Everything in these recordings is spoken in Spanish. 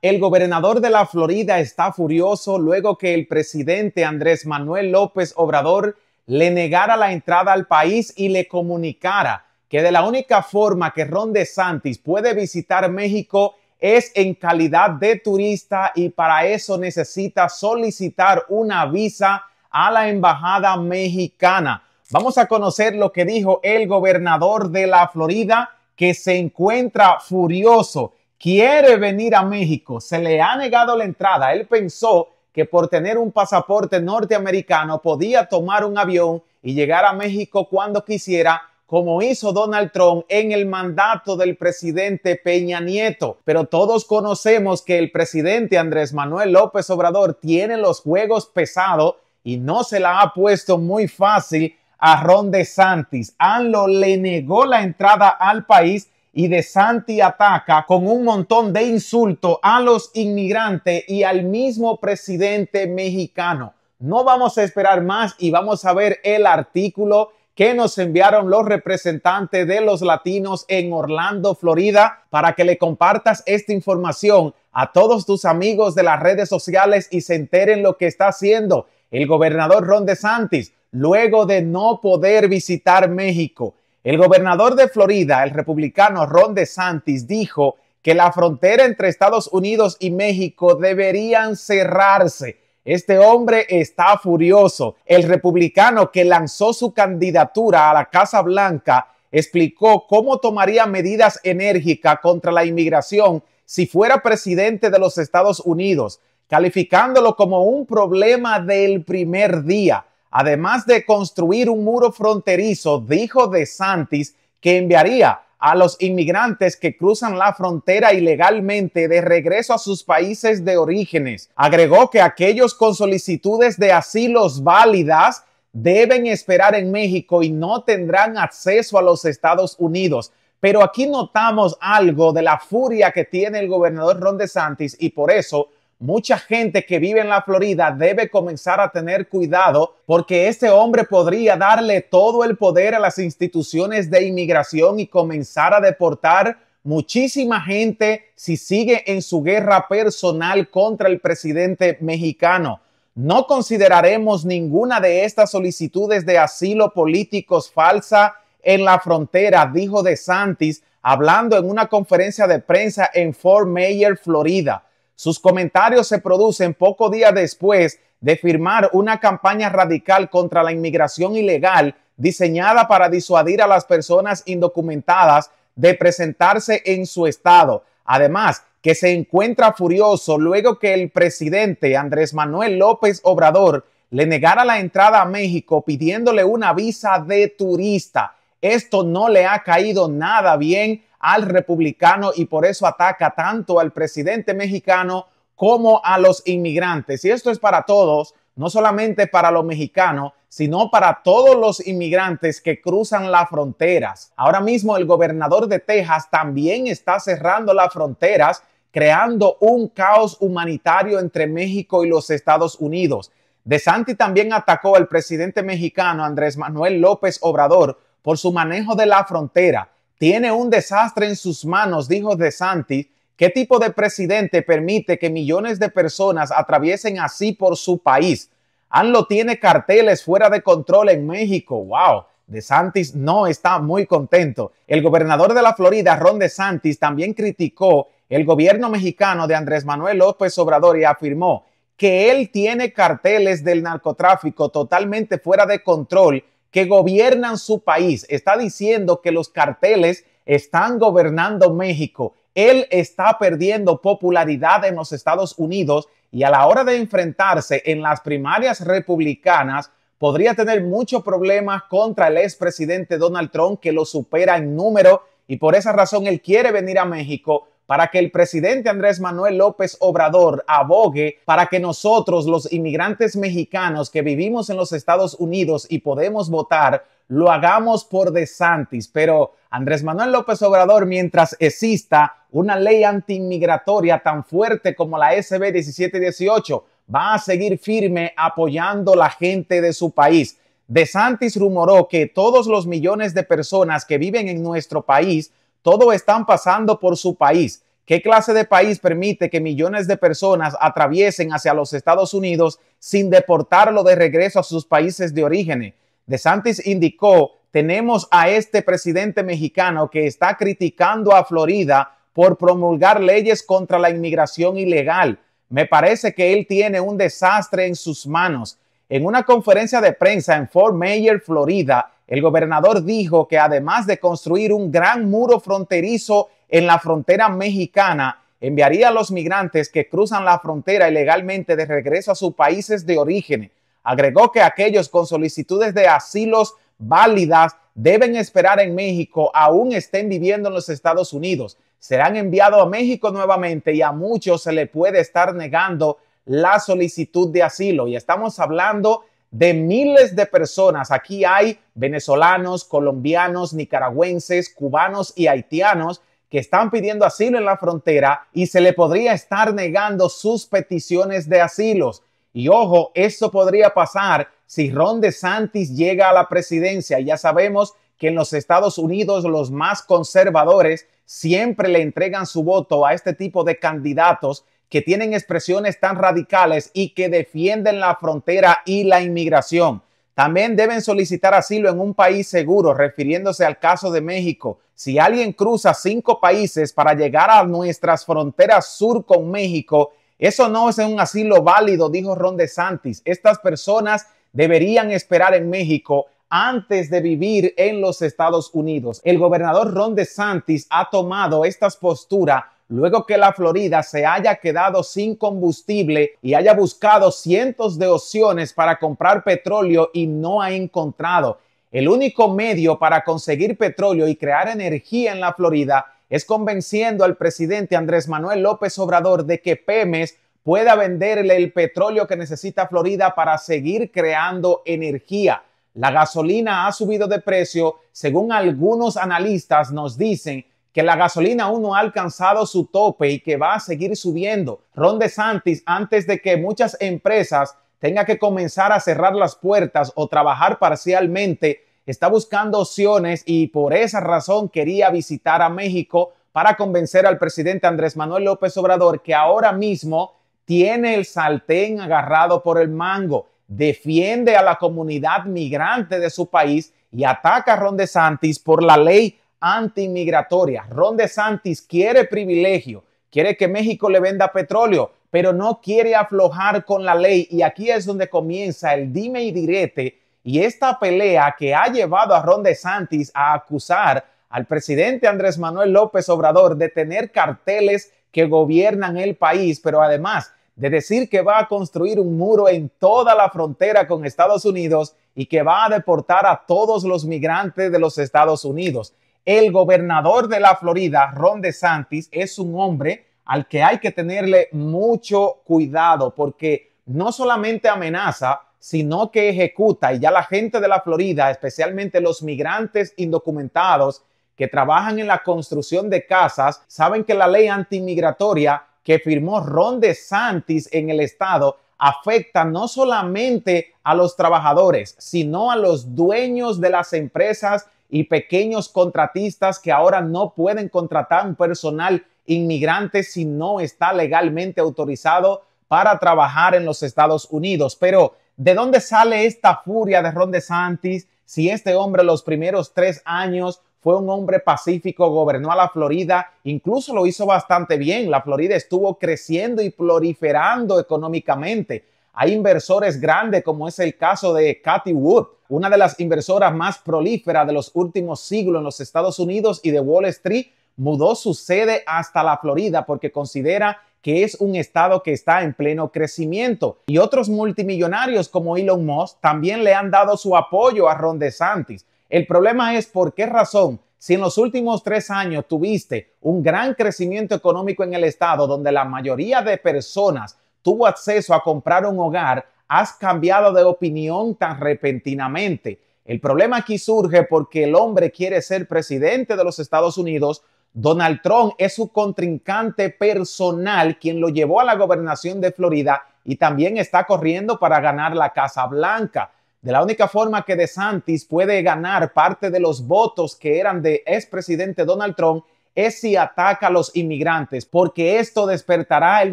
El gobernador de la Florida está furioso luego que el presidente Andrés Manuel López Obrador le negara la entrada al país y le comunicara que de la única forma que Ron DeSantis puede visitar México es en calidad de turista y para eso necesita solicitar una visa a la embajada mexicana. Vamos a conocer lo que dijo el gobernador de la Florida que se encuentra furioso quiere venir a México, se le ha negado la entrada. Él pensó que por tener un pasaporte norteamericano podía tomar un avión y llegar a México cuando quisiera, como hizo Donald Trump en el mandato del presidente Peña Nieto. Pero todos conocemos que el presidente Andrés Manuel López Obrador tiene los juegos pesados y no se la ha puesto muy fácil a Ron DeSantis. Anlo le negó la entrada al país y de Santi ataca con un montón de insultos a los inmigrantes y al mismo presidente mexicano. No vamos a esperar más y vamos a ver el artículo que nos enviaron los representantes de los latinos en Orlando, Florida, para que le compartas esta información a todos tus amigos de las redes sociales y se enteren lo que está haciendo el gobernador Ron DeSantis luego de no poder visitar México. El gobernador de Florida, el republicano Ron DeSantis, dijo que la frontera entre Estados Unidos y México deberían cerrarse. Este hombre está furioso. El republicano que lanzó su candidatura a la Casa Blanca explicó cómo tomaría medidas enérgicas contra la inmigración si fuera presidente de los Estados Unidos, calificándolo como un problema del primer día. Además de construir un muro fronterizo, dijo de Santis que enviaría a los inmigrantes que cruzan la frontera ilegalmente de regreso a sus países de orígenes. Agregó que aquellos con solicitudes de asilos válidas deben esperar en México y no tendrán acceso a los Estados Unidos. Pero aquí notamos algo de la furia que tiene el gobernador Ron Santis y por eso mucha gente que vive en la Florida debe comenzar a tener cuidado porque este hombre podría darle todo el poder a las instituciones de inmigración y comenzar a deportar muchísima gente si sigue en su guerra personal contra el presidente mexicano. No consideraremos ninguna de estas solicitudes de asilo políticos falsa en la frontera, dijo DeSantis, hablando en una conferencia de prensa en Fort Mayer, Florida. Sus comentarios se producen poco días después de firmar una campaña radical contra la inmigración ilegal diseñada para disuadir a las personas indocumentadas de presentarse en su estado. Además, que se encuentra furioso luego que el presidente Andrés Manuel López Obrador le negara la entrada a México pidiéndole una visa de turista. Esto no le ha caído nada bien al republicano y por eso ataca tanto al presidente mexicano como a los inmigrantes. Y esto es para todos, no solamente para los mexicanos, sino para todos los inmigrantes que cruzan las fronteras. Ahora mismo el gobernador de Texas también está cerrando las fronteras, creando un caos humanitario entre México y los Estados Unidos. De Santi también atacó al presidente mexicano Andrés Manuel López Obrador por su manejo de la frontera tiene un desastre en sus manos, dijo De Santis. ¿Qué tipo de presidente permite que millones de personas atraviesen así por su país? Anlo tiene carteles fuera de control en México. ¡Wow! De Santis no está muy contento. El gobernador de la Florida, Ron De Santis, también criticó el gobierno mexicano de Andrés Manuel López Obrador y afirmó que él tiene carteles del narcotráfico totalmente fuera de control que gobiernan su país. Está diciendo que los carteles están gobernando México. Él está perdiendo popularidad en los Estados Unidos y a la hora de enfrentarse en las primarias republicanas podría tener muchos problemas contra el expresidente Donald Trump que lo supera en número y por esa razón él quiere venir a México para que el presidente Andrés Manuel López Obrador abogue para que nosotros, los inmigrantes mexicanos que vivimos en los Estados Unidos y podemos votar, lo hagamos por DeSantis. Pero Andrés Manuel López Obrador, mientras exista una ley antiinmigratoria tan fuerte como la SB 1718, va a seguir firme apoyando la gente de su país. DeSantis rumoró que todos los millones de personas que viven en nuestro país todo están pasando por su país. ¿Qué clase de país permite que millones de personas atraviesen hacia los Estados Unidos sin deportarlo de regreso a sus países de origen? DeSantis indicó, tenemos a este presidente mexicano que está criticando a Florida por promulgar leyes contra la inmigración ilegal. Me parece que él tiene un desastre en sus manos. En una conferencia de prensa en Fort Mayer, Florida, el gobernador dijo que además de construir un gran muro fronterizo en la frontera mexicana, enviaría a los migrantes que cruzan la frontera ilegalmente de regreso a sus países de origen. Agregó que aquellos con solicitudes de asilos válidas deben esperar en México aún estén viviendo en los Estados Unidos. Serán enviados a México nuevamente y a muchos se le puede estar negando la solicitud de asilo. Y estamos hablando de miles de personas. Aquí hay venezolanos, colombianos, nicaragüenses, cubanos y haitianos que están pidiendo asilo en la frontera y se le podría estar negando sus peticiones de asilos. Y ojo, eso podría pasar si Ron DeSantis llega a la presidencia. Ya sabemos que en los Estados Unidos los más conservadores siempre le entregan su voto a este tipo de candidatos que tienen expresiones tan radicales y que defienden la frontera y la inmigración. También deben solicitar asilo en un país seguro, refiriéndose al caso de México. Si alguien cruza cinco países para llegar a nuestras fronteras sur con México, eso no es un asilo válido, dijo Ron DeSantis. Estas personas deberían esperar en México antes de vivir en los Estados Unidos. El gobernador Ron DeSantis ha tomado estas posturas luego que la Florida se haya quedado sin combustible y haya buscado cientos de opciones para comprar petróleo y no ha encontrado. El único medio para conseguir petróleo y crear energía en la Florida es convenciendo al presidente Andrés Manuel López Obrador de que pemes pueda venderle el petróleo que necesita Florida para seguir creando energía. La gasolina ha subido de precio, según algunos analistas nos dicen, que la gasolina aún no ha alcanzado su tope y que va a seguir subiendo. Ron santis antes de que muchas empresas tengan que comenzar a cerrar las puertas o trabajar parcialmente, está buscando opciones y por esa razón quería visitar a México para convencer al presidente Andrés Manuel López Obrador que ahora mismo tiene el saltén agarrado por el mango, defiende a la comunidad migrante de su país y ataca a Ron santis por la ley antimigratoria. Ron DeSantis quiere privilegio, quiere que México le venda petróleo, pero no quiere aflojar con la ley. Y aquí es donde comienza el dime y direte y esta pelea que ha llevado a Ron DeSantis a acusar al presidente Andrés Manuel López Obrador de tener carteles que gobiernan el país, pero además de decir que va a construir un muro en toda la frontera con Estados Unidos y que va a deportar a todos los migrantes de los Estados Unidos el gobernador de la Florida, Ron DeSantis, es un hombre al que hay que tenerle mucho cuidado porque no solamente amenaza, sino que ejecuta. Y ya la gente de la Florida, especialmente los migrantes indocumentados que trabajan en la construcción de casas, saben que la ley antimigratoria que firmó Ron DeSantis en el estado afecta no solamente a los trabajadores, sino a los dueños de las empresas y pequeños contratistas que ahora no pueden contratar un personal inmigrante si no está legalmente autorizado para trabajar en los Estados Unidos. Pero, ¿de dónde sale esta furia de Ron DeSantis si este hombre los primeros tres años fue un hombre pacífico, gobernó a la Florida, incluso lo hizo bastante bien. La Florida estuvo creciendo y proliferando económicamente. Hay inversores grandes, como es el caso de Cathy Wood, una de las inversoras más prolíferas de los últimos siglos en los Estados Unidos y de Wall Street, mudó su sede hasta la Florida porque considera que es un estado que está en pleno crecimiento. Y otros multimillonarios como Elon Musk también le han dado su apoyo a Ron DeSantis. El problema es por qué razón, si en los últimos tres años tuviste un gran crecimiento económico en el estado donde la mayoría de personas tuvo acceso a comprar un hogar, has cambiado de opinión tan repentinamente. El problema aquí surge porque el hombre quiere ser presidente de los Estados Unidos. Donald Trump es su contrincante personal quien lo llevó a la gobernación de Florida y también está corriendo para ganar la Casa Blanca. De la única forma que DeSantis puede ganar parte de los votos que eran de expresidente Donald Trump es si ataca a los inmigrantes, porque esto despertará el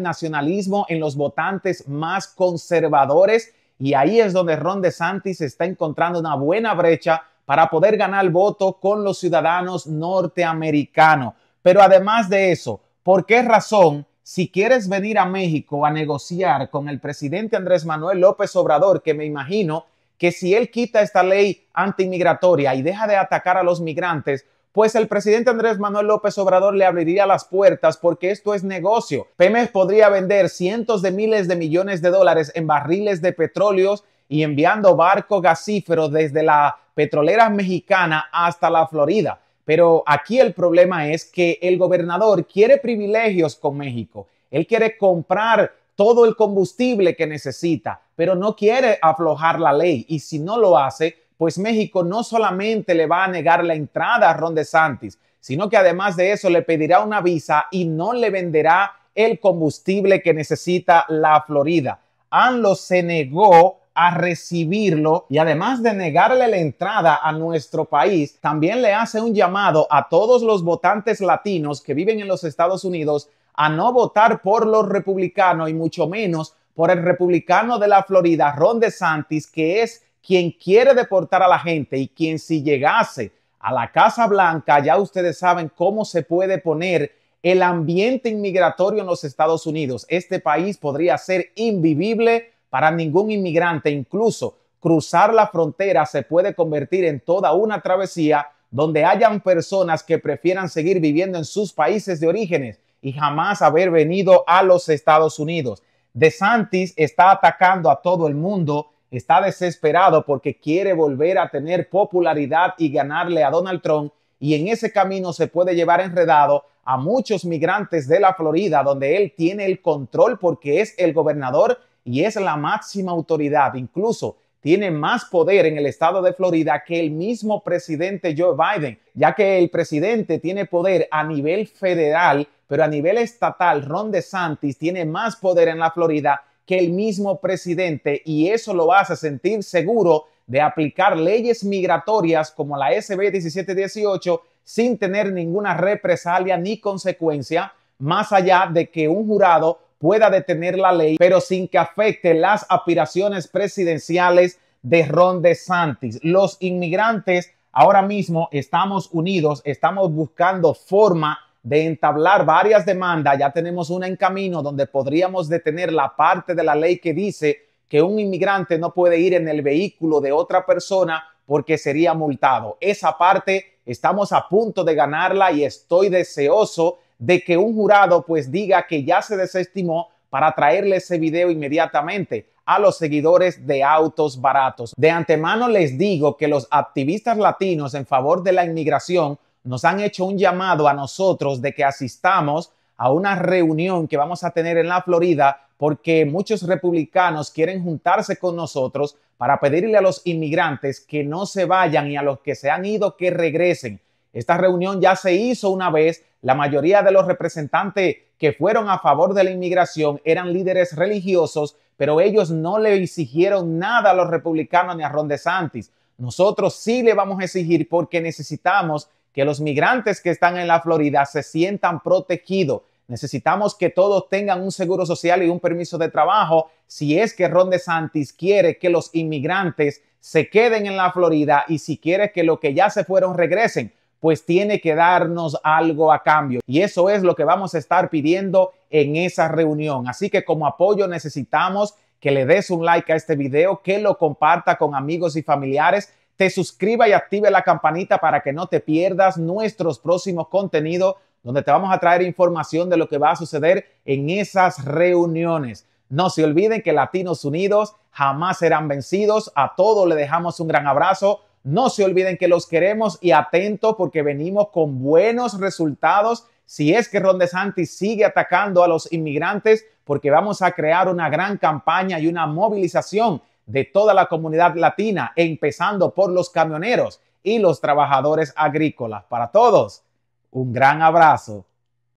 nacionalismo en los votantes más conservadores y ahí es donde Ron DeSantis está encontrando una buena brecha para poder ganar el voto con los ciudadanos norteamericanos. Pero además de eso, ¿por qué razón si quieres venir a México a negociar con el presidente Andrés Manuel López Obrador, que me imagino que si él quita esta ley antimigratoria y deja de atacar a los migrantes, pues el presidente Andrés Manuel López Obrador le abriría las puertas porque esto es negocio. Pemex podría vender cientos de miles de millones de dólares en barriles de petróleo y enviando barcos gasíferos desde la petrolera mexicana hasta la Florida. Pero aquí el problema es que el gobernador quiere privilegios con México. Él quiere comprar todo el combustible que necesita, pero no quiere aflojar la ley y si no lo hace, pues México no solamente le va a negar la entrada a Ron DeSantis, sino que además de eso le pedirá una visa y no le venderá el combustible que necesita la Florida. Anlo se negó a recibirlo y además de negarle la entrada a nuestro país, también le hace un llamado a todos los votantes latinos que viven en los Estados Unidos a no votar por los republicanos y mucho menos por el republicano de la Florida, Ron DeSantis, que es quien quiere deportar a la gente y quien si llegase a la Casa Blanca, ya ustedes saben cómo se puede poner el ambiente inmigratorio en los Estados Unidos. Este país podría ser invivible para ningún inmigrante, incluso cruzar la frontera se puede convertir en toda una travesía donde hayan personas que prefieran seguir viviendo en sus países de orígenes y jamás haber venido a los Estados Unidos. DeSantis está atacando a todo el mundo está desesperado porque quiere volver a tener popularidad y ganarle a Donald Trump y en ese camino se puede llevar enredado a muchos migrantes de la Florida, donde él tiene el control porque es el gobernador y es la máxima autoridad. Incluso tiene más poder en el estado de Florida que el mismo presidente Joe Biden, ya que el presidente tiene poder a nivel federal, pero a nivel estatal, Ron DeSantis tiene más poder en la Florida que el mismo presidente y eso lo hace sentir seguro de aplicar leyes migratorias como la SB 1718 sin tener ninguna represalia ni consecuencia, más allá de que un jurado pueda detener la ley, pero sin que afecte las aspiraciones presidenciales de Ron DeSantis. Los inmigrantes ahora mismo estamos unidos, estamos buscando forma de entablar varias demandas, ya tenemos una en camino donde podríamos detener la parte de la ley que dice que un inmigrante no puede ir en el vehículo de otra persona porque sería multado. Esa parte estamos a punto de ganarla y estoy deseoso de que un jurado pues diga que ya se desestimó para traerle ese video inmediatamente a los seguidores de autos baratos. De antemano les digo que los activistas latinos en favor de la inmigración nos han hecho un llamado a nosotros de que asistamos a una reunión que vamos a tener en la Florida porque muchos republicanos quieren juntarse con nosotros para pedirle a los inmigrantes que no se vayan y a los que se han ido que regresen. Esta reunión ya se hizo una vez, la mayoría de los representantes que fueron a favor de la inmigración eran líderes religiosos, pero ellos no le exigieron nada a los republicanos ni a Ron DeSantis. Nosotros sí le vamos a exigir porque necesitamos que los migrantes que están en la Florida se sientan protegidos. Necesitamos que todos tengan un seguro social y un permiso de trabajo si es que Ron DeSantis quiere que los inmigrantes se queden en la Florida y si quiere que los que ya se fueron regresen, pues tiene que darnos algo a cambio. Y eso es lo que vamos a estar pidiendo en esa reunión. Así que como apoyo necesitamos que le des un like a este video, que lo comparta con amigos y familiares te suscriba y active la campanita para que no te pierdas nuestros próximos contenidos, donde te vamos a traer información de lo que va a suceder en esas reuniones. No se olviden que Latinos Unidos jamás serán vencidos. A todos le dejamos un gran abrazo. No se olviden que los queremos y atento porque venimos con buenos resultados. Si es que Ron DeSantis sigue atacando a los inmigrantes, porque vamos a crear una gran campaña y una movilización de toda la comunidad latina, empezando por los camioneros y los trabajadores agrícolas. Para todos, un gran abrazo